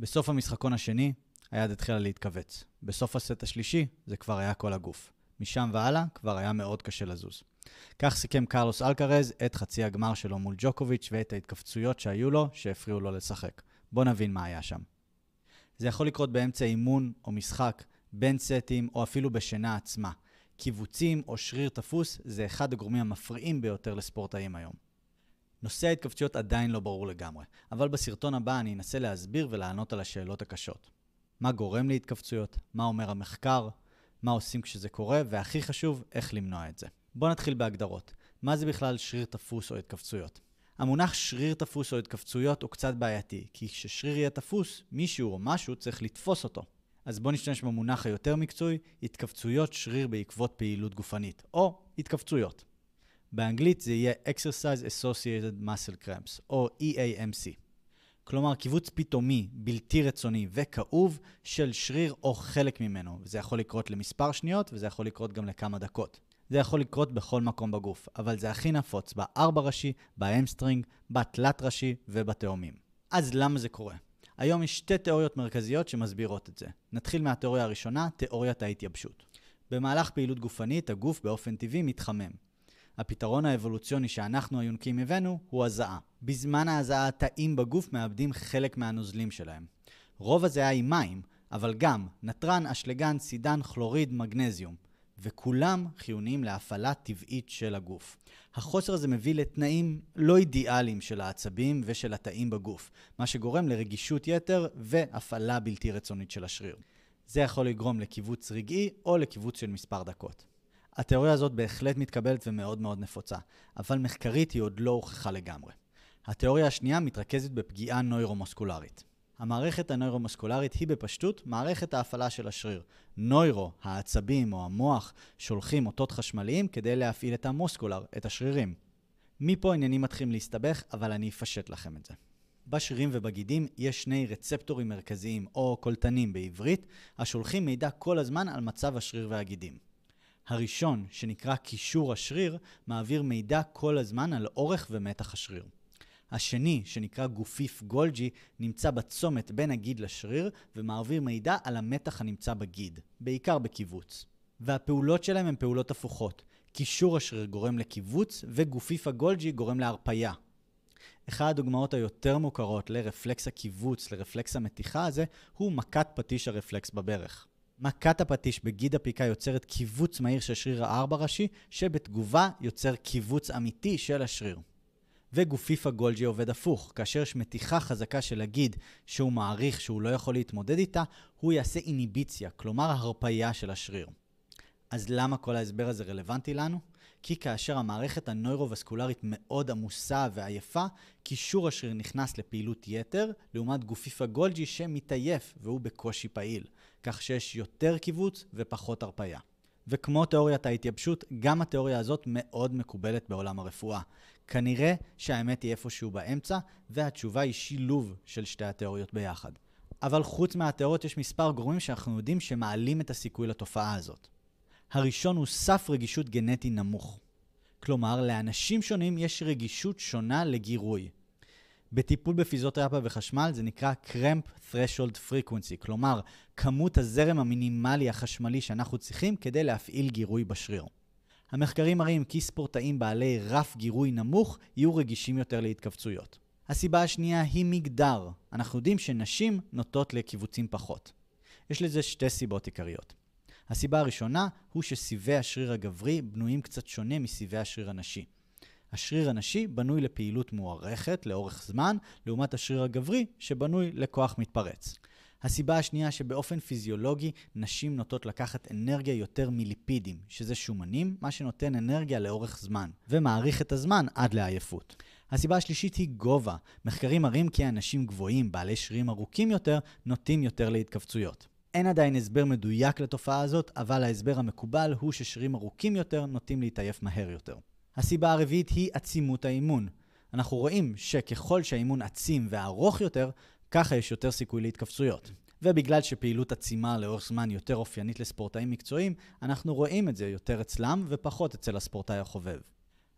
בסוף המשחקון השני, היד התחילה להתכווץ. בסוף הסט השלישי, זה כבר היה כל הגוף. משם והלאה, כבר היה מאוד קשה לזוז. כך סיכם קרלוס אלקרז את חצי הגמר שלו מול ג'וקוביץ' ואת ההתכווצויות שהיו לו, שהפריעו לו לשחק. בואו נבין מה היה שם. זה יכול לקרות באמצע אימון או משחק, בין סטים או אפילו בשינה עצמה. קיבוצים או שריר תפוס זה אחד הגורמים המפריעים ביותר לספורטאים היום. נושא ההתכווצויות עדיין לא ברור לגמרי, אבל בסרטון הבא אני אנסה להסביר ולענות על השאלות הקשות. מה גורם להתכווצויות? מה אומר המחקר? מה עושים כשזה קורה? והכי חשוב, איך למנוע את זה. בואו נתחיל בהגדרות. מה זה בכלל שריר תפוס או התכווצויות? המונח שריר תפוס או התכווצויות הוא קצת בעייתי, כי כששריר יהיה תפוס, מישהו או משהו צריך לתפוס אותו. אז בואו נשתמש במונח היותר מקצועי, התכווצויות שריר בעקבות פעילות גופנית, או התכווצויות. באנגלית זה יהיה Exercise Associated Muscle Cramps, או EAMC. כלומר, קיבוץ פתאומי, בלתי רצוני וכאוב של שריר או חלק ממנו. זה יכול לקרות למספר שניות וזה יכול לקרות גם לכמה דקות. זה יכול לקרות בכל מקום בגוף, אבל זה הכי נפוץ בארבע ראשי, באמסטרינג, בתלת ראשי ובתאומים. אז למה זה קורה? היום יש שתי תיאוריות מרכזיות שמסבירות את זה. נתחיל מהתיאוריה הראשונה, תיאוריית ההתייבשות. במהלך פעילות גופנית, הגוף באופן טבעי מתחמם. הפתרון האבולוציוני שאנחנו היונקים הבאנו הוא הזעה. בזמן ההזעה התאים בגוף מאבדים חלק מהנוזלים שלהם. רוב הזעה היא מים, אבל גם נתרן, אשלגן, סידן, כלוריד, מגנזיום. וכולם חיוניים להפעלה טבעית של הגוף. החוסר הזה מביא לתנאים לא אידיאליים של העצבים ושל התאים בגוף, מה שגורם לרגישות יתר והפעלה בלתי רצונית של השריר. זה יכול לגרום לקיבוץ רגעי או לקיבוץ של מספר דקות. התיאוריה הזאת בהחלט מתקבלת ומאוד מאוד נפוצה, אבל מחקרית היא עוד לא הוכחה לגמרי. התיאוריה השנייה מתרכזת בפגיעה נוירומוסקולרית. המערכת הנוירומוסקולרית היא בפשטות מערכת ההפעלה של השריר. נוירו, העצבים או המוח, שולחים אותות חשמליים כדי להפעיל את המוסקולר, את השרירים. מפה עניינים מתחילים להסתבך, אבל אני אפשט לכם את זה. בשרירים ובגידים יש שני רצפטורים מרכזיים, או קולטנים בעברית, השולחים מידע כל הזמן על מצב השריר והגידים. הראשון, שנקרא קישור השריר, מעביר מידע כל הזמן על אורך ומתח השריר. השני, שנקרא גופיף גולג'י, נמצא בצומת בין הגיד לשריר ומעביר מידע על המתח הנמצא בגיד, בעיקר בקיבוץ. והפעולות שלהם הן פעולות הפוכות. קישור השריר גורם לקיבוץ וגופיף הגולג'י גורם להרפייה. אחת הדוגמאות היותר מוכרות לרפלקס הקיבוץ, לרפלקס המתיחה הזה, הוא מכת פטיש הרפלקס בברך. מכת הפטיש בגיד הפיקה יוצרת קיבוץ מהיר של שריר הארבע ראשי, שבתגובה יוצר קיבוץ אמיתי של השריר. וגופיף הגולג'י עובד הפוך, כאשר יש מתיחה חזקה של הגיד שהוא מעריך שהוא לא יכול להתמודד איתה, הוא יעשה איניביציה, כלומר הרפאיה של השריר. אז למה כל ההסבר הזה רלוונטי לנו? כי כאשר המערכת הנוירו-וסקולרית מאוד עמוסה ועייפה, קישור השריר נכנס לפעילות יתר, לעומת גופיף הגולג'י שמתעייף והוא בקושי פעיל. כך שיש יותר קיבוץ ופחות הרפייה. וכמו תיאוריית ההתייבשות, גם התיאוריה הזאת מאוד מקובלת בעולם הרפואה. כנראה שהאמת היא איפשהו באמצע, והתשובה היא שילוב של שתי התיאוריות ביחד. אבל חוץ מהתיאוריות יש מספר גורמים שאנחנו יודעים שמעלים את הסיכוי לתופעה הזאת. הראשון הוא סף רגישות גנטי נמוך. כלומר, לאנשים שונים יש רגישות שונה לגירוי. בטיפול בפיזיותרפיה וחשמל זה נקרא קרמפ Threshold Frequency, כלומר, כמות הזרם המינימלי החשמלי שאנחנו צריכים כדי להפעיל גירוי בשריר. המחקרים מראים כי ספורטאים בעלי רף גירוי נמוך יהיו רגישים יותר להתכווצויות. הסיבה השנייה היא מגדר. אנחנו יודעים שנשים נוטות לקיבוצים פחות. יש לזה שתי סיבות עיקריות. הסיבה הראשונה הוא שסיבי השריר הגברי בנויים קצת שונה מסיבי השריר הנשי. השריר הנשי בנוי לפעילות מוערכת לאורך זמן, לעומת השריר הגברי שבנוי לכוח מתפרץ. הסיבה השנייה שבאופן פיזיולוגי נשים נוטות לקחת אנרגיה יותר מליפידים, שזה שומנים, מה שנותן אנרגיה לאורך זמן, ומאריך את הזמן עד לעייפות. הסיבה השלישית היא גובה. מחקרים מראים כי אנשים גבוהים, בעלי שרירים ארוכים יותר, נוטים יותר להתכווצויות. אין עדיין הסבר מדויק לתופעה הזאת, אבל ההסבר המקובל הוא ששרירים ארוכים יותר נוטים להתעייף מהר יותר. הסיבה הרביעית היא עצימות האימון. אנחנו רואים שככל שהאימון עצים וארוך יותר, ככה יש יותר סיכוי להתכווצויות. ובגלל שפעילות עצימה לאורך זמן יותר אופיינית לספורטאים מקצועיים, אנחנו רואים את זה יותר אצלם ופחות אצל הספורטאי החובב.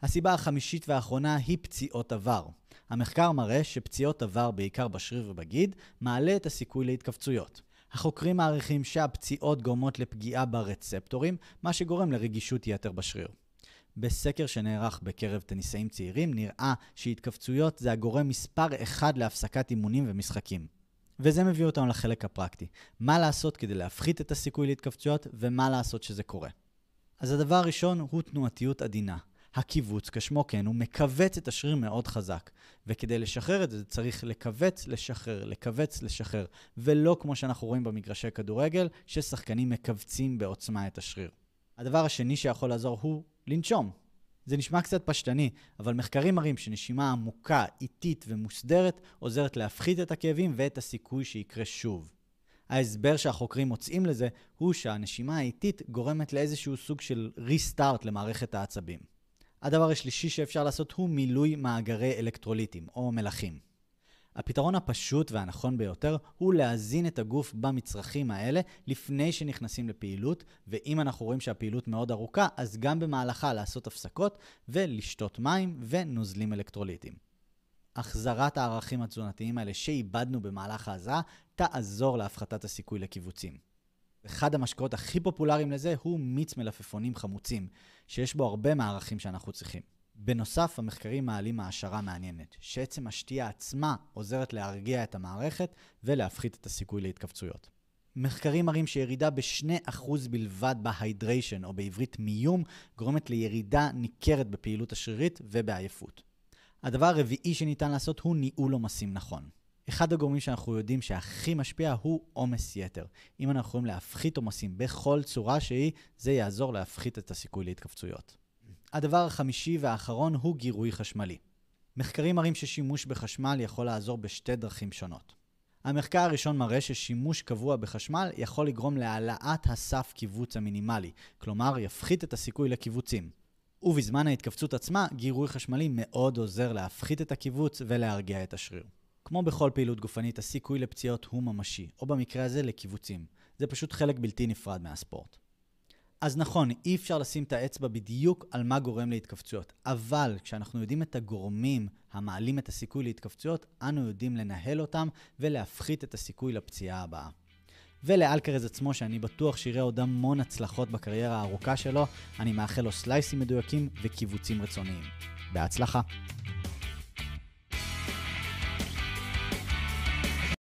הסיבה החמישית והאחרונה היא פציעות עבר. המחקר מראה שפציעות עבר בעיקר בשריר ובגיד מעלה את הסיכוי להתכווצויות. החוקרים מעריכים שהפציעות גורמות לפגיעה ברצפטורים, מה שגורם לרגישות יתר בשריר. בסקר שנערך בקרב טניסאים צעירים נראה שהתכווצויות זה הגורם מספר אחד להפסקת אימונים ומשחקים. וזה מביא אותנו לחלק הפרקטי. מה לעשות כדי להפחית את הסיכוי להתכווצויות ומה לעשות שזה קורה. אז הדבר הראשון הוא תנועתיות עדינה. הקיבוץ, כשמו כן, הוא מכווץ את השריר מאוד חזק. וכדי לשחרר את זה צריך לכווץ, לשחרר, לכווץ, לשחרר. ולא כמו שאנחנו רואים במגרשי כדורגל, ששחקנים מכווצים בעוצמה את השריר. הדבר השני שיכול לעזור הוא לנשום. זה נשמע קצת פשטני, אבל מחקרים מראים שנשימה עמוקה, איטית ומוסדרת עוזרת להפחית את הכאבים ואת הסיכוי שיקרה שוב. ההסבר שהחוקרים מוצאים לזה הוא שהנשימה האיטית גורמת לאיזשהו סוג של ריסטארט למערכת העצבים. הדבר השלישי שאפשר לעשות הוא מילוי מאגרי אלקטרוליטים או מלחים. הפתרון הפשוט והנכון ביותר הוא להזין את הגוף במצרכים האלה לפני שנכנסים לפעילות, ואם אנחנו רואים שהפעילות מאוד ארוכה, אז גם במהלכה לעשות הפסקות ולשתות מים ונוזלים אלקטרוליטיים. החזרת הערכים התזונתיים האלה שאיבדנו במהלך ההזעה תעזור להפחתת הסיכוי לקיבוצים. אחד המשקאות הכי פופולריים לזה הוא מיץ מלפפונים חמוצים, שיש בו הרבה מהערכים שאנחנו צריכים. בנוסף, המחקרים מעלים העשרה מעניינת, שעצם השתייה עצמה עוזרת להרגיע את המערכת ולהפחית את הסיכוי להתכווצויות. מחקרים מראים שירידה ב-2% בלבד בהיידריישן, או בעברית מיום, גורמת לירידה ניכרת בפעילות השרירית ובעייפות. הדבר הרביעי שניתן לעשות הוא ניהול עומסים נכון. אחד הגורמים שאנחנו יודעים שהכי משפיע הוא עומס יתר. אם אנחנו יכולים להפחית עומסים בכל צורה שהיא, זה יעזור להפחית את הסיכוי להתכווצויות. הדבר החמישי והאחרון הוא גירוי חשמלי. מחקרים מראים ששימוש בחשמל יכול לעזור בשתי דרכים שונות. המחקר הראשון מראה ששימוש קבוע בחשמל יכול לגרום להעלאת הסף קיבוץ המינימלי, כלומר יפחית את הסיכוי לקיבוצים. ובזמן ההתכווצות עצמה, גירוי חשמלי מאוד עוזר להפחית את הקיבוץ ולהרגיע את השריר. כמו בכל פעילות גופנית, הסיכוי לפציעות הוא ממשי, או במקרה הזה לקיבוצים. זה פשוט חלק בלתי נפרד מהספורט. אז נכון, אי אפשר לשים את האצבע בדיוק על מה גורם להתכווצויות, אבל כשאנחנו יודעים את הגורמים המעלים את הסיכוי להתכווצויות, אנו יודעים לנהל אותם ולהפחית את הסיכוי לפציעה הבאה. ולאלקרז עצמו, שאני בטוח שיראה עוד המון הצלחות בקריירה הארוכה שלו, אני מאחל לו סלייסים מדויקים וקיבוצים רצוניים. בהצלחה.